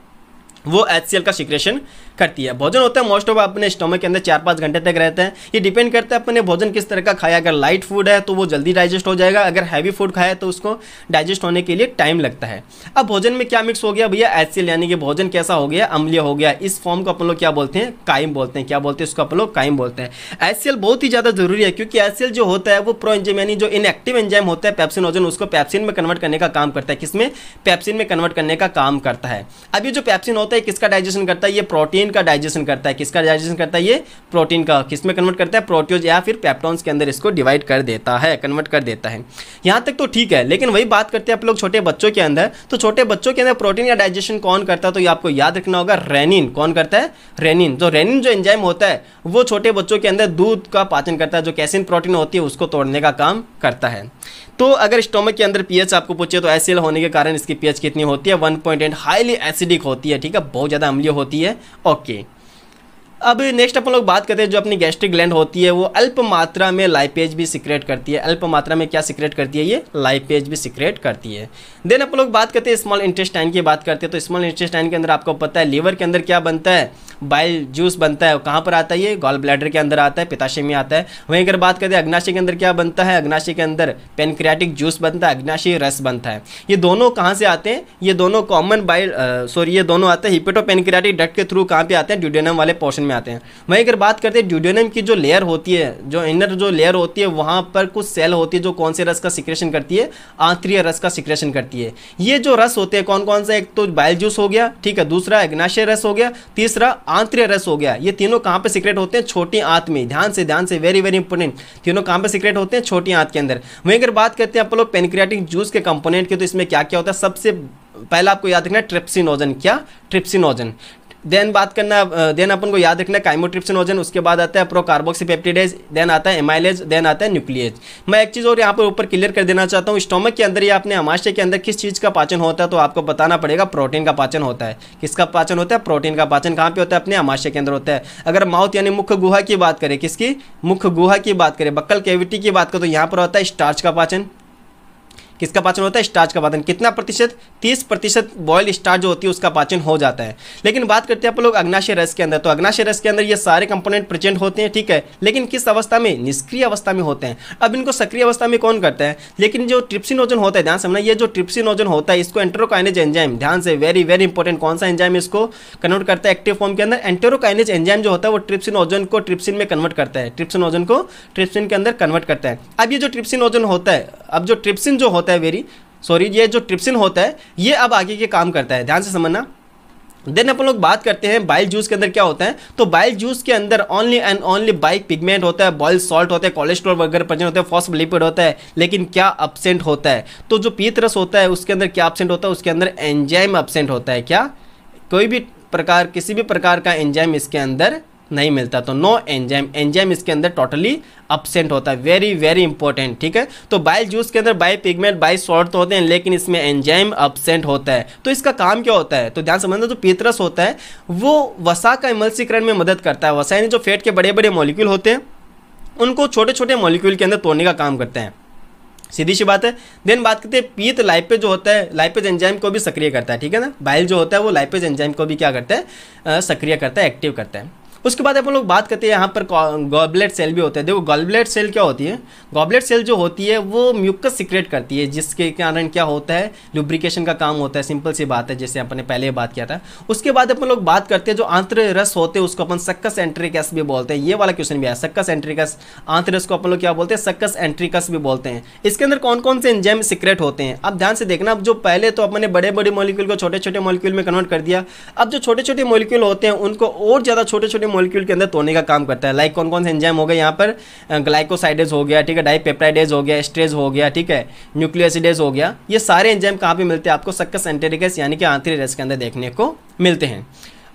वो एच का सिक्रेशन करती है भोजन होता है मोस्ट ऑफ अपने स्टोमक के अंदर चार पाँच घंटे तक रहते हैं ये डिपेंड करता है अपने भोजन किस तरह का खाया अगर लाइट फूड है तो वो जल्दी डाइजेस्ट हो जाएगा अगर हैवी फूड खाया तो उसको डाइजेस्ट होने के लिए टाइम लगता है अब भोजन में क्या मिक्स हो गया भैया एसिल यानी कि भोजन कैसा हो गया अम्लीय हो गया इस फॉर्म को अपन लोग क्या बोलते हैं कायम बोलते हैं क्या बोलते हैं इसको अपन लोग कायम बोलते हैं एसिल बहुत ही ज़्यादा जरूरी है क्योंकि एसिल जो होता है वो प्रो एंजाइम यानी जो इनएक्टिव एंजाइम होता है पैप्सिनोजन उसको पैप्सिन में कन्वर्ट करने का काम करता है किसमें पैप्सिन में कन्वर्ट करने का काम करता है अब ये जो पैप्सिन होता है किसका डाइजेशन करता है ये प्रोटीन प्रोटीन का डाइजेशन करता है किसका डाइजेशन करता है ये प्रोटीन का किस में कन्वर्ट करता है प्रोटीज या फिर पैप्टॉन्स के अंदर इसको डिवाइड कर देता है कन्वर्ट कर देता है यहाँ तक तो ठीक है लेकिन वही बात करते हैं आप लोग छोटे बच्चों के अंदर तो छोटे बच्चों के अंदर प्रोटीन या डाइजेशन कौन करता है तो ये आपको याद रखना होगा रेनिन कौन करता है रेनिन तो जो रेनिन जो एंजाइम होता है वो छोटे बच्चों के अंदर दूध का पाचन करता है जो कैसिन प्रोटीन होती है उसको तोड़ने का काम करता है तो अगर स्टोमक के अंदर पीएच आपको पूछे तो एसिड होने के कारण इसकी पीएच कितनी होती है 1.8 हाईली एसिडिक होती है ठीक है बहुत ज़्यादा अम्लीय होती है और ओके अब नेक्स्ट अपन लोग बात करते हैं जो अपनी गैस्ट्रिक ग्लैंड होती है वो अल्प मात्रा में लाइपेज भी सिक्रेट करती है अल्प मात्रा में क्या सिक्रेट करती है ये लाइपेज भी सिक्रेट करती है देन अपन लोग बात करते हैं स्मॉल इंटेस्टाइन की बात करते हैं तो स्मॉल इंटेस्टाइन के अंदर आपको पता है लीवर के अंदर क्या बनता है बाइल जूस बनता है कहाँ पर आता है ये गॉल ब्लैडर के अंदर आता है पिताशय में आता है वहीं अगर बात करें अग्नाशय के अंदर क्या बनता है अग्नाशय के अंदर पेनक्रियाटिक जूस बनता है अग्नाशय रस बनता है ये दोनों कहाँ से आते हैं ये दोनों कॉमन बाइल सॉरी ये दोनों आते हैं हिपेटो पेनक्रियाटिक डट के थ्रू कहाँ पर आते हैं ड्यूडेनम वाले पोर्शन में आते हैं वहीं अगर बात करते हैं ड्यूडेनम की जो लेयर होती है जो इनर जो लेयर होती है वहाँ पर कुछ सेल होती है जो कौन से रस का सिक्रेशन करती है आंतरीय रस का सिक्रेशन करती है ये जो रस होते हैं कौन कौन सा एक तो बाइल जूस हो गया ठीक है दूसरा अग्नाशय रस हो गया तीसरा आंतरिय रस हो गया ये तीनों कहाँ पे सीक्रेट होते हैं छोटी आंत में ध्यान से ध्यान से वेरी वेरी इंपॉर्टेंट तीनों कहाँ पे सीक्रेट होते हैं छोटी आंत के अंदर वहीं अगर बात करते हैं आप लोग पेनक्रियाटिक जूस के कंपोनेंट के तो इसमें क्या क्या होता है सबसे पहला आपको याद रखना है ट्रिप्सिनोजन क्या ट्रिप्सिनोजन देन बात करना देन अपन को याद रखना काइमोट्रिप्सिन ओजन उसके बाद आता है प्रोकार्बोक्सीपेप्टिडेज देन आता है एमाइलेज देन आता है न्यूक्लियज मैं एक चीज़ और यहाँ पर ऊपर क्लियर कर देना चाहता हूँ स्टोमक के अंदर या अपने अमाशय के अंदर किस चीज़ का पाचन होता है तो आपको बताना पड़ेगा प्रोटीन का पाचन होता है किसका पाचन होता है प्रोटीन का पाचन कहाँ पर होता है अपने अमाशय के अंदर होता है अगर माउथ यानी मुख्य गुहा की बात करें किसकी मुख्य गुहा की बात करें बक्कल कैविटी की बात करें तो यहाँ पर होता है स्टार्च का पाचन किसका पाचन होता है स्टार्च का पाचन कितना प्रतिशत तीस प्रतिशत बॉयल स्टार्च जो होती है उसका पाचन हो जाता है लेकिन बात करते हैं आप लोग अग्नाशय रस के अंदर तो अग्नाशय रस के अंदर ये सारे कंपोनेंट प्रेजेंट होते हैं ठीक है लेकिन किस अवस्था में निष्क्रिय अवस्था में होते हैं अब इनको सक्रिय अवस्था में कौन करता है लेकिन जो ट्रिप्सिनोजन होता है ध्यान से ये जो ट्रिप्सिनोजन होता है इसको एंट्रोकाइनेज एंजाइम ध्यान से वेरी वेरी इंपॉर्टेंट कौन सा एंजाइम इसको कन्वर्ट करता है एक्टिव फॉर्म के अंदर एंटेरोकाइनेज एंजाइम जो होता है वो ट्रिप्सिनोजन को ट्रिप्सिन में कन्वर्ट करता है ट्रिप्सिनोजन को ट्रिप्सिन के अंदर कन्वर्ट करता है अब ये जो ट्रिप्सिनोजन होता है अब जो ट्रिप्सिन जो होता है होता है वेरी सॉरी ये जो ट्रिप्सिन होता है ये अब आगे के काम करता है ध्यान से समझना देन अपन लोग बात करते हैं बाइल जूस के अंदर क्या होता है तो बाइल जूस के अंदर only and only bile pigment होता है बॉइल सॉल्ट होता है कोलेस्ट्रॉल वगैरह प्रजन होते हैं फॉस्फ लिपिड होता है लेकिन क्या अपसेंट होता है तो जो पीत रस होता है उसके अंदर क्या अपसेंट होता है उसके अंदर एंजाइम अपसेंट होता है क्या कोई भी प्रकार किसी भी प्रकार का एंजाइम इसके अंदर नहीं मिलता तो नो एंजाइम एंजाइम इसके अंदर टोटली अपसेंट होता है वेरी वेरी इंपॉर्टेंट ठीक है तो बाइल जूस के अंदर बाई पिगमेंट बाई सॉल्ट तो होते हैं लेकिन इसमें एंजाइम अपसेंट होता है तो इसका काम क्या होता है तो ध्यान समझना जो पीतरस होता है वो वसा का इमल्सीकरण में मदद करता है वसा यानी जो फेट के बड़े बड़े मॉलिक्यूल होते हैं उनको छोटे छोटे मॉलिक्यूल के अंदर तोड़ने का काम करते हैं सीधी सी बात है देन बात करते हैं पीत लाइपेज जो होता है लाइपेज एंजाइम को भी सक्रिय करता है ठीक है ना बाइल जो होता है वो लाइपेज एंजाइम को भी क्या करता है सक्रिय करता है एक्टिव करता है उसके बाद अपन लोग बात करते हैं यहाँ पर गॉबलेट सेल भी होते हैं देखो गॉबलेट सेल क्या होती है गॉबलेट सेल जो होती है वो म्यूकस सिक्रेट करती है जिसके कारण क्या होता है लुब्रिकेशन का काम होता है सिंपल सी बात है जैसे अपन ने पहले बात किया था उसके बाद अपन लोग बात करते हैं जो आंत्र रस होते हैं उसको अपन सक्कस एंट्रिकस भी बोलते हैं ये वाला क्वेश्चन भी आया सक्कस एंट्रिकस आंत्र रस को अपन लोग क्या बोलते हैं सक्कस एंट्रिकस भी बोलते हैं इसके अंदर कौन कौन से एंजाइम सिक्रेट होते हैं अब ध्यान से देखना अब जो पहले तो अपने बड़े बड़े मोलिक्यूल को छोटे छोटे मोलिक्यूल में कन्वर्ट कर दिया अब जो छोटे छोटे मोलिक्यूल होते हैं उनको और ज़्यादा छोटे छोटे मोलिक्यूल के अंदर तोड़ने का काम करता है लाइक कौन कौन से एंजाइम हो गए यहाँ पर ग्लाइकोसाइडेज हो गया ठीक है डाईपेप्टाइडेज हो गया स्ट्रेज हो गया ठीक है न्यूक्लियसिडेज हो गया ये सारे एंजाइम कहाँ पर मिलते हैं आपको सक्कस एंटेरिकस यानी कि आंतरी रस के अंदर देखने को मिलते हैं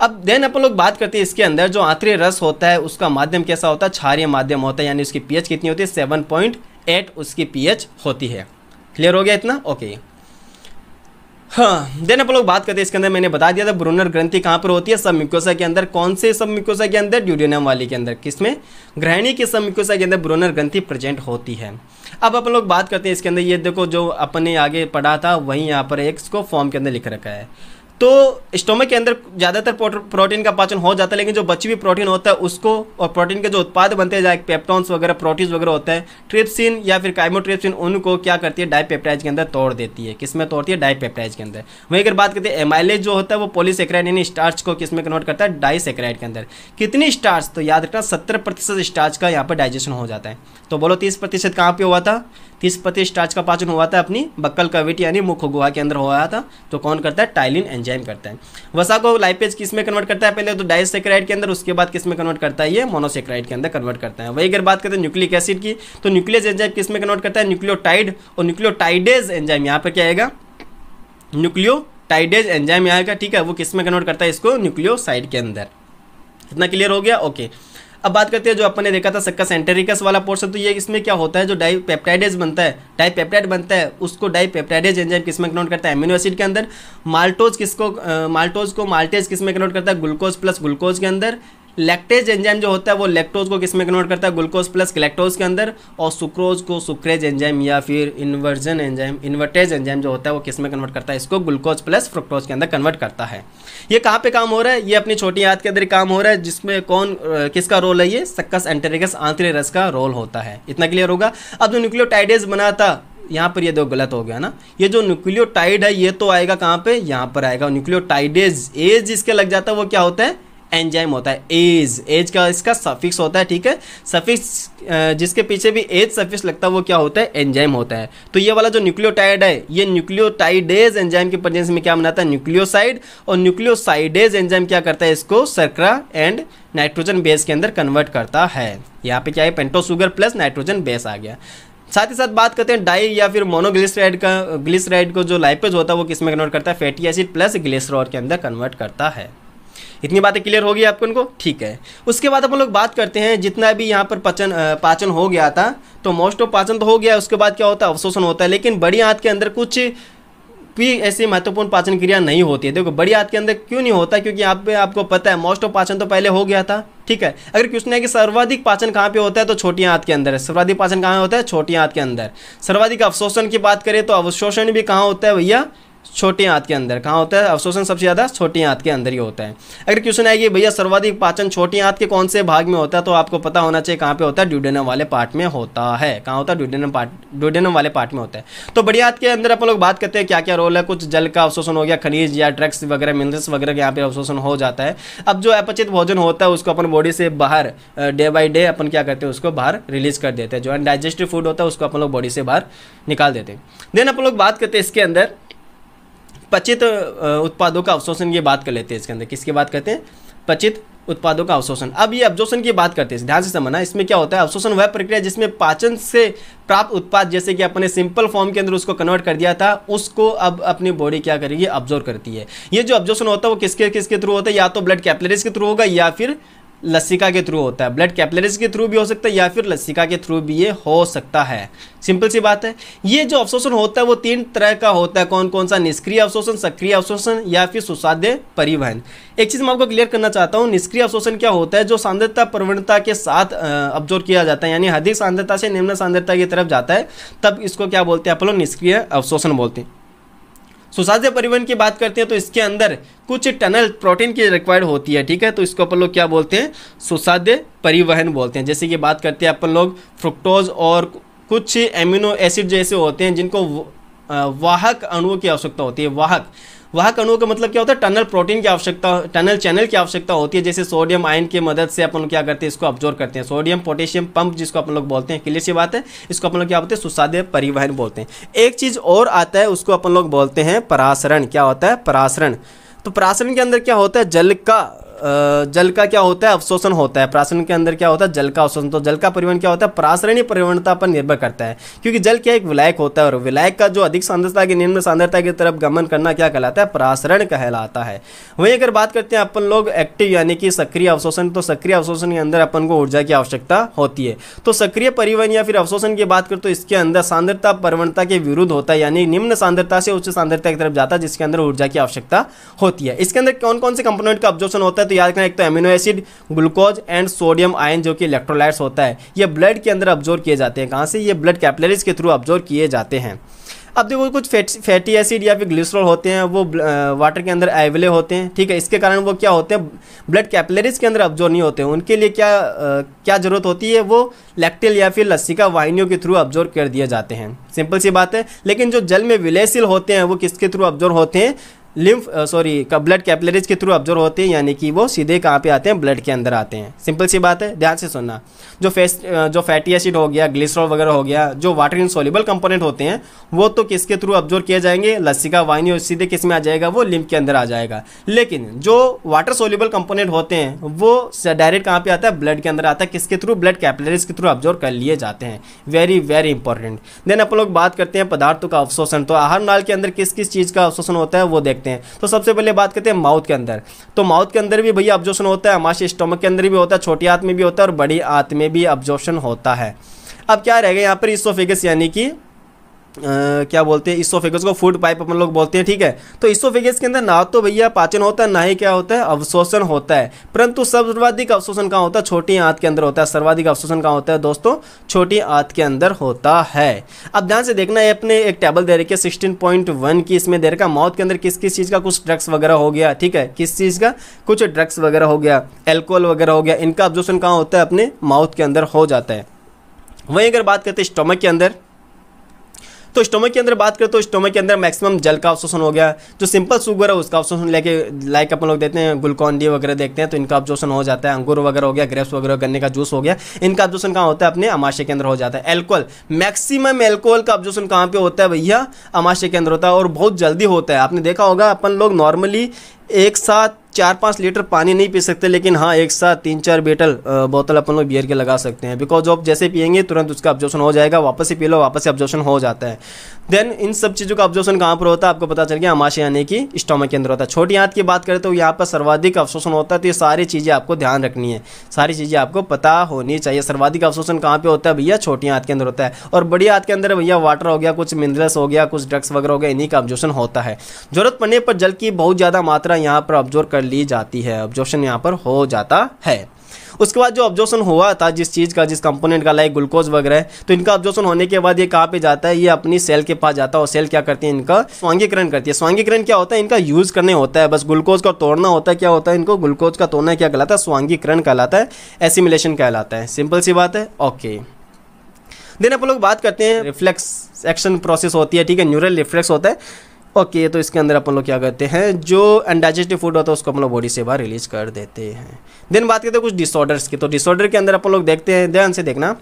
अब देन अपन लोग बात करते हैं इसके अंदर जो आंतरी रस होता है उसका माध्यम कैसा होता है क्षारीय माध्यम होता है यानी उसकी पीएच कितनी होती है सेवन पॉइंट एट उसकी पीएच होती है क्लियर हो गया इतना ओके okay. हाँ देन आप लोग बात करते हैं इसके अंदर मैंने बता दिया था ब्रूनर ग्रंथि कहाँ पर होती है सब म्यूकोसा के अंदर कौन से सब म्यूकोसा के अंदर ड्यूडियनम वाली के अंदर किसमें ग्रहणी के सब म्यूकोसा के अंदर ब्रूनर ग्रंथि प्रेजेंट होती है अब अपन लोग बात करते हैं इसके अंदर ये देखो जो अपने आगे पढ़ा था वहीं यहाँ पर एक इसको फॉर्म के अंदर लिख रखा है तो स्टोमक के अंदर ज़्यादातर प्रोटीन का पाचन हो जाता है लेकिन जो बची हुई प्रोटीन होता है उसको और प्रोटीन के जो उत्पाद बनते हैं जैसे पेप्टॉन्स वगैरह प्रोटीन वगैरह होते हैं ट्रिप्सिन या फिर काइमोट्रिप्सिन उनको क्या करती है डाइपेप्टाइज के अंदर तोड़ देती है किस में तोड़ती है डाइपेप्टाइज के अंदर वहीं अगर बात करते हैं एमाइलेज जो होता है वो पोलीसेक्राइड यानी स्टार्च को किस में कन्वर्ट करता है डाइसेक्राइड के अंदर कितनी स्टार्च तो याद रखना सत्तर स्टार्च का यहाँ पर डाइजेशन हो जाता है तो बोलो तीस प्रतिशत कहाँ पर हुआ था तीस पच्चीस स्टार्च का पाचन हुआ था अपनी बक्कल कविट यानी मुख्य गुहा के अंदर हुआ था तो कौन करता है टाइलिन एंजाइम करता है वसा को लाइपेज किस में कन्वर्ट करता है पहले तो डाइसेक्राइड के अंदर उसके बाद किस में कन्वर्ट करता है ये मोनोसेक्राइड के अंदर कन्वर्ट करता है वही अगर बात करते हैं न्यूक्लिक एसिड की तो न्यूक्लियस एंजाइम किस में कन्वर्ट करता है न्यूक्लियोटाइड और न्यूक्लियोटाइडेज एंजाइम यहाँ पर क्या आएगा न्यूक्लियो टाइडेज एंजाइम यहाँ का ठीक है वो किस में कन्वर्ट करता है इसको न्यूक्लियोसाइड के अंदर इतना क्लियर हो गया ओके okay. अब बात करते हैं जो अपन ने देखा था सक्का सेंटेरिकस वाला पोर्सन तो ये इसमें क्या होता है जो डाई पेप्टाइडेज बनता है डाई पेप्टाइड बनता है उसको डाई पेप्टाइडेज एंजाइम किस में करता है एमिनो एसिड के अंदर माल्टोज किसको माल्टोज को माल्टेज किस में करता है ग्लूकोज प्लस ग्लूकोज के अंदर लैक्टेज एंजाइम जो होता है वो लेक्टोज को किस में कन्वर्ट करता है ग्लूकोज प्लस लैक्टोज के अंदर और सुक्रोज को सुक्रेज एंजाइम या फिर इन्वर्जन एंजाइम इन्वर्टेज एंजाइम जो होता है वो किस में कन्वर्ट करता है इसको ग्लूकोज प्लस फ्रुक्टोज के अंदर कन्वर्ट करता है ये कहाँ पे काम हो रहा है ये अपनी छोटी याद के अंदर काम हो रहा है जिसमें कौन किसका रोल है ये सक्कस एंटेरिकस आंतरी रस का रोल होता है इतना क्लियर होगा अब जो न्यूक्लियोटाइडेज बनाता यहाँ पर ये दो गलत हो गया ना ये जो न्यूक्लियोटाइड है ये तो आएगा कहाँ पे यहाँ पर आएगा न्यूक्लियोटाइडेज एज जिसके लग जाता है वो क्या होता है एंजाइम होता है एज एज का इसका सफिक्स होता है ठीक है सफिक्स जिसके पीछे भी एज सफिक्स लगता है वो क्या होता है एंजाइम होता है तो ये वाला जो न्यूक्लियोटाइड है ये न्यूक्लियोटाइडेज एंजाइम के प्रजेंस में क्या बनाता है न्यूक्लियोसाइड और न्यूक्लियोसाइडेज एंजाइम क्या करता है इसको सरकरा एंड नाइट्रोजन बेस के अंदर कन्वर्ट करता है यहाँ पे क्या है पेंटोसुगर प्लस नाइट्रोजन बेस आ गया साथ ही साथ बात करते हैं डाई या फिर मोनोग्लिसराइड का ग्लिसराइड को जो लाइपेज होता है वो किस में कन्वर्ट करता है फैटी एसिड प्लस ग्लिसरॉल के अंदर कन्वर्ट करता है इतनी बातें क्लियर होगी आपको उनको ठीक है उसके बाद अपन लोग बात करते हैं जितना भी यहाँ पर पचन पाचन हो गया था तो मोस्ट ऑफ पाचन तो हो गया उसके बाद क्या होता है अवशोषण होता है लेकिन बड़ी हाथ के अंदर कुछ भी ऐसी महत्वपूर्ण पाचन क्रिया नहीं होती है देखो बड़ी हाथ के अंदर क्यों नहीं होता क्योंकि यहाँ पे आपको पता है मोस्ट ऑफ पाचन तो पहले हो गया था ठीक है अगर क्वेश्चन है कि सर्वाधिक पाचन कहाँ पे होता है तो छोटी हाथ के अंदर सर्वाधिक पाचन कहाँ होता है छोटी हाथ के अंदर सर्वाधिक अवशोषण की बात करें तो अवशोषण भी कहाँ होता है भैया छोटी हाथ के अंदर कहाँ होता है अवशोषण सबसे ज़्यादा छोटी हाथ के अंदर ही होता है अगर क्वेश्चन आएगी भैया सर्वाधिक पाचन छोटी हाथ के कौन से भाग में होता है तो आपको पता होना चाहिए कहाँ पे होता है ड्यूडेनम वाले पार्ट में होता है कहाँ होता है ड्यूडेनम पार्ट ड्यूडेनम वाले पार्ट में होता है तो बड़ी हाथ के अंदर अपन लोग बात करते हैं क्या क्या रोल है कुछ जल का अवशोषण हो गया खनिज या ड्रग्स वगैरह मिनरल्स वगैरह यहाँ पे अवशोषण हो जाता है अब जो अपचित भोजन होता है उसको अपन बॉडी से बाहर डे बाई डे अपन क्या करते हैं उसको बाहर रिलीज कर देते हैं जो अनडाइजेस्टिव फूड होता है उसको अपन लोग बॉडी से बाहर निकाल देते हैं देन अपन लोग बात करते हैं इसके अंदर पचित उत्पादों का अवशोषण ये बात कर लेते हैं इसके अंदर किसकी बात करते हैं पचित उत्पादों का अवशोषण अब ये अवशोषण की बात करते हैं ध्यान से समझना इसमें क्या होता है अवशोषण वह प्रक्रिया जिसमें पाचन से प्राप्त उत्पाद जैसे कि अपने सिंपल फॉर्म के अंदर उसको कन्वर्ट कर दिया था उसको अब अपनी बॉडी क्या करेगी अब्जोर्व करती है ये जो ऑब्जॉर्शन होता है वो किसके किसके थ्रू होता है या तो ब्लड कैपलरीज के थ्रू होगा या फिर लसिका के थ्रू होता है ब्लड कैपिलरीज के थ्रू भी हो सकता है या फिर लसिका के थ्रू भी ये हो सकता है सिंपल सी बात है ये जो अवशोषण होता है वो तीन तरह का होता है कौन कौन सा निष्क्रिय अवशोषण सक्रिय अवशोषण या फिर सुसाध्य परिवहन एक चीज़ मैं आपको क्लियर करना चाहता हूँ निष्क्रिय अवशोषण क्या होता है जो सांद्रता प्रवणता के साथ अब्जोर किया जाता है यानी अधिक सांद्रता से निम्न सांद्रता की तरफ जाता है तब इसको क्या बोलते हैं आप लोग निष्क्रिय अवशोषण बोलते हैं सुसाध्य परिवहन की बात करते हैं तो इसके अंदर कुछ टनल प्रोटीन की रिक्वायर्ड होती है ठीक है तो इसको अपन लोग क्या बोलते हैं सुसाध्य परिवहन बोलते हैं जैसे कि बात करते हैं अपन लोग फ्रुक्टोज और कुछ एम्यूनो एसिड जैसे होते हैं जिनको वाहक अणुओं की आवश्यकता होती है वाहक वह कणुओं का मतलब क्या होता है टनल प्रोटीन की आवश्यकता टनल चैनल की आवश्यकता होती है जैसे सोडियम आयन की मदद से अपन क्या करते हैं इसको ऑब्जॉर्व करते हैं सोडियम पोटेशियम पंप जिसको अपन लोग बोलते हैं क्लियर सी बात है इसको अपन लोग क्या बोलते हैं सुसाद्य परिवहन बोलते हैं एक चीज़ और आता है उसको अपन लोग बोलते हैं परासरण क्या होता है परासरण तो परासरण के अंदर क्या होता है जल का जल का क्या होता है अवशोषण होता है प्राशन के अंदर क्या होता है जल का अवशोषण तो जल का परिवहन क्या होता है प्राशरणी परिवहनता पर निर्भर करता है क्योंकि जल क्या एक विलायक होता है और विलायक का जो अधिक सांद्रता की निम्न सांद्रता की तरफ गमन करना क्या कहलाता है प्रासरण कहलाता है वहीं अगर बात करते हैं अपन लोग एक्टिव यानी कि सक्रिय अवशोषण तो सक्रिय अवशोषण के अंदर अपन को ऊर्जा की आवश्यकता होती है तो सक्रिय परिवहन या फिर अवशोषण की बात करते तो इसके अंदर सांद्रता प्रवणता के विरुद्ध होता है यानी निम्न सांद्रता से उच्च सांद्रता की तरफ जाता है जिसके अंदर ऊर्जा की आवश्यकता होती है इसके अंदर कौन कौन से कंपोनेंट का अब्जॉर्प्शन होता है तो याद रखना एक तो amino acid glucose and sodium ion जो कि इलेक्ट्रोलाइट्स होता है ये ब्लड के अंदर ऑब्जॉर्व किए जाते हैं कहाँ से ये ब्लड कैपलरीज के थ्रू ऑब्जॉर्व किए जाते हैं अब देखो कुछ फैटी एसिड या फिर ग्लिसरॉल होते हैं वो वाटर के अंदर एवेले होते हैं ठीक है इसके कारण वो क्या होते हैं ब्लड कैपलरीज के अंदर ऑब्जॉर्व नहीं होते हैं उनके लिए क्या आ, क्या ज़रूरत होती है वो लैक्टिल या फिर लस्सी का वाहिनियों के थ्रू ऑब्जॉर्व कर दिए जाते हैं सिंपल सी बात है लेकिन जो जल में विलेसिल होते हैं वो किसके थ्रू ऑब्जॉर्व होते हैं लिम्फ सॉरी uh, का ब्लड कैपिलरीज के थ्रू ऑब्जर्व होते हैं यानी कि वो सीधे कहाँ पे आते हैं ब्लड के अंदर आते हैं सिंपल सी बात है ध्यान से सुनना जो फेस uh, जो फैटी एसिड हो गया ग्लिसरॉल वगैरह हो गया जो वाटर इन सोलिबल कंपोनेंट होते हैं वो तो किसके थ्रू ऑब्जर्व किए जाएंगे लस्सी का वाइन सीधे किस में आ जाएगा वो लिम्फ के अंदर आ जाएगा लेकिन जो वाटर सोल्यूबल कंपोनेंट होते हैं वो डायरेक्ट कहाँ पर आता है ब्लड के अंदर आता है किसके थ्रू ब्लड कैपिलरीज के थ्रू ऑब्जर्व कर लिए जाते हैं वेरी वेरी इंपॉर्टेंट देन आप लोग बात करते हैं पदार्थों का अवशोषण तो आहार नाल के अंदर किस किस चीज़ का अवशोषण होता है वो देखते हैं करते हैं तो सबसे पहले बात करते हैं माउथ के अंदर तो माउथ के अंदर भी भैया ऑब्जॉर्शन होता है हमारे स्टोमक के अंदर भी होता है छोटी आंत में भी होता है और बड़ी आंत में भी ऑब्जॉर्शन होता है अब क्या रहेगा यहाँ पर इसोफेगस यानी कि क्या बोलते हैं इसोफेगस को फूड पाइप अपन लोग बोलते हैं ठीक है तो इसोफेगस के अंदर ना तो भैया पाचन होता है ना ही क्या होता है अवशोषण होता है परंतु सर्वाधिक अवशोषण कहाँ होता है छोटी आंत के अंदर होता है सर्वाधिक अवशोषण कहाँ होता है दोस्तों छोटी आंत के अंदर होता है अब ध्यान से देखना है अपने एक टेबल दे रखी है सिक्सटीन पॉइंट वन की इसमें दे रखा माउथ के अंदर किस किस चीज़ का कुछ ड्रग्स वगैरह हो गया ठीक है किस चीज़ का कुछ ड्रग्स वगैरह हो गया एल्कोहल वगैरह हो गया इनका अब्जॉर्प्शन कहाँ होता है अपने माउथ के अंदर हो जाता है वहीं अगर बात करते हैं स्टोमक के अंदर तो स्टोमक के अंदर बात करें तो स्टोमक के अंदर मैक्सिमम जल का अवशोषण हो गया जो सिंपल शुगर है उसका अवशोषण लेके लाइक अपन लोग देते हैं ग्लूकॉन डी वगैरह देखते हैं तो इनका अवशोषण हो जाता है अंगूर वगैरह हो गया ग्रेप्स वगैरह गन्ने का जूस हो गया इनका अवशोषण कहाँ होता है अपने अमाशय के अंदर हो जाता है एल्कोहल मैक्सिमम एल्कोहल का अवशोषण कहाँ पर होता है भैया अमाशय के अंदर होता है और बहुत जल्दी होता है आपने देखा होगा अपन लोग नॉर्मली एक साथ चार पाँच लीटर पानी नहीं पी सकते लेकिन हाँ एक साथ तीन चार बेटल बोतल अपन लोग बियर के लगा सकते हैं बिकॉज ऑफ जैसे पियेंगे तुरंत उसका ऑब्जॉर्शन हो जाएगा वापस ही पी लो वापस से ऑब्जॉर्शन हो जाता है देन इन सब चीज़ों का ऑब्जॉर्शन कहाँ पर होता है आपको पता चल गया हमाशे यानी कि स्टोमक के अंदर होता है छोटी हाथ की बात करें तो यहाँ पर सर्वाधिक अवशोषण होता है तो ये सारी चीज़ें आपको ध्यान रखनी है सारी चीज़ें आपको पता होनी चाहिए सर्वाधिक अवशोषण कहाँ पर होता है भैया छोटी हाथ के अंदर होता है और बड़ी हाथ के अंदर भैया वाटर हो गया कुछ मिनरल्स हो गया कुछ ड्रग्स वगैरह हो गया इन्हीं का ऑब्जॉर्शन होता है जरूरत पड़ने पर जल की बहुत ज़्यादा मात्रा यहाँ पर ऑब्जॉर्व कर ली जाती है ऑब्जॉर्प्शन यहाँ पर हो जाता है उसके बाद जो ऑब्जॉर्प्शन हुआ था जिस चीज़ का जिस कंपोनेंट का लाइक ग्लूकोज वगैरह तो इनका ऑब्जॉर्प्शन होने के बाद ये कहाँ पे जाता है ये अपनी सेल के पास जाता है और सेल क्या करती है इनका स्वांगीकरण करती है स्वांगीकरण क्या होता है इनका यूज़ करने होता है बस ग्लूकोज का तोड़ना होता है क्या होता है इनको ग्लूकोज का तोड़ना क्या कहलाता है स्वांगीकरण कहलाता है एसिमुलेशन कहलाता है सिंपल सी बात है ओके देन आप लोग बात करते हैं रिफ्लेक्स एक्शन प्रोसेस होती है ठीक है न्यूरल रिफ्लेक्स होता है ओके तो इसके अंदर अपन लोग क्या करते हैं जो अनडाइजेस्टिव फूड होता है उसको अपन लोग बॉडी से बाहर रिलीज कर देते हैं देन बात करते हैं कुछ डिसऑर्डर्स की तो डिसऑर्डर के अंदर अपन लोग देखते हैं ध्यान से देखना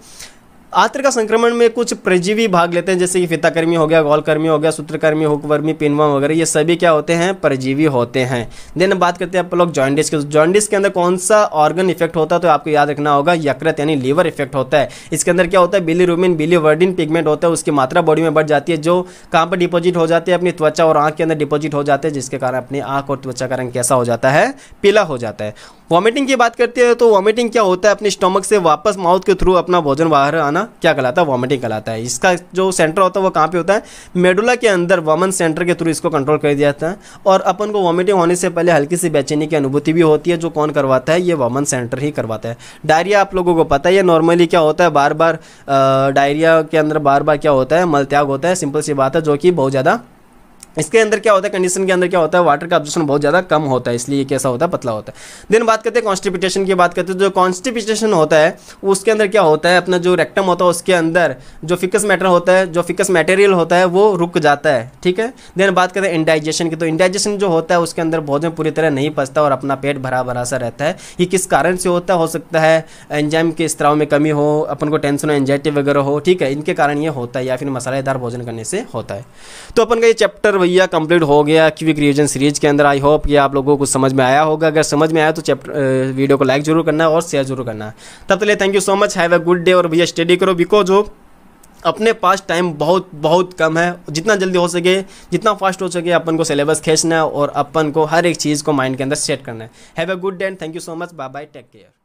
आत्र का संक्रमण में कुछ परजीवी भाग लेते हैं जैसे कि फिताकर्मी हो गया गौलकर्मी हो गया सूत्रकर्मी हुकवर्मी पिनवा वगैरह ये सभी क्या होते हैं परजीवी होते हैं देन बात करते हैं आप लोग जॉइंडिस के जॉइंडिस के अंदर कौन सा ऑर्गन इफेक्ट होता है तो आपको याद रखना होगा यकृत यानी लीवर इफेक्ट होता है इसके अंदर क्या होता है बिली बिली वर्डिन पिगमेंट होता है उसकी मात्रा बॉडी में बढ़ जाती है जो कहाँ पर डिपोजिट हो जाती है अपनी त्वचा और आँख के अंदर डिपोजिट हो जाते हैं जिसके कारण अपनी आँख और त्वचा का रंग कैसा हो जाता है पीला हो जाता है वॉमिटिंग की बात करते हैं तो वॉमिटिंग क्या होता है अपने स्टोमक से वापस माउथ के थ्रू अपना भोजन बाहर आना क्या कहलाता है वॉमिटिंग कहलाता है इसका जो सेंटर होता है वो कहाँ पे होता है मेडुला के अंदर वामन सेंटर के थ्रू इसको कंट्रोल कर दिया जाता है और अपन को वॉमिटिंग होने से पहले हल्की सी बेचैनी की अनुभूति भी होती है जो कौन करवाता है ये वामन सेंटर ही करवाता है डायरिया आप लोगों को पता है नॉर्मली क्या होता है बार बार डायरिया के अंदर बार बार क्या होता है मलत्याग होता है सिंपल सी बात है जो कि बहुत ज़्यादा इसके अंदर क्या होता है कंडीशन के अंदर क्या होता है वाटर का ऑब्जेक्शन बहुत ज़्यादा कम होता है इसलिए कैसा होता है पतला होता है देन बात करते हैं कॉन्स्टिपिटेशन की बात करते हैं जो कॉन्स्टिपिटेशन होता है उसके अंदर क्या होता है अपना जो रेक्टम होता है उसके अंदर जो फिकस मैटर होता है जो फिकस मटेरियल होता है वो रुक जाता है ठीक है देन बात करते हैं इंडाइजेशन की तो इंडाइजेशन जो होता है उसके अंदर भोजन पूरी तरह नहीं पचता और अपना पेट भरा भरा सा रहता है ये किस कारण से होता हो सकता है एंजाइम के स्त्राव में कमी हो अपन को टेंशन एंजाइटी वगैरह हो ठीक है इनके कारण ये होता है या फिर मसालेदार भोजन करने से होता है तो अपन का ये चैप्टर भैया कंप्लीट हो गया क्विक रिविजन सीरीज के अंदर आई होप कि आप लोगों को समझ में आया होगा अगर समझ में आया तो चैप्टर वीडियो को लाइक जरूर करना और शेयर जरूर करना तब तक thank you so much have a good day और भैया स्टडी करो बिकॉज हो अपने पास टाइम बहुत बहुत कम है जितना जल्दी हो सके जितना फास्ट हो सके अपन को सिलेबस खींचना है और अपन को हर एक चीज़ को माइंड के अंदर सेट करना है have a good day and thank you so much bye bye take care